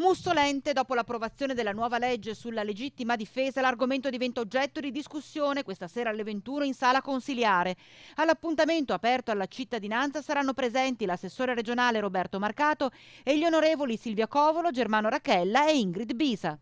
Mussolente, dopo l'approvazione della nuova legge sulla legittima difesa, l'argomento diventa oggetto di discussione questa sera alle 21 in sala consiliare. All'appuntamento aperto alla cittadinanza saranno presenti l'assessore regionale Roberto Marcato e gli onorevoli Silvia Covolo, Germano Rachella e Ingrid Bisa.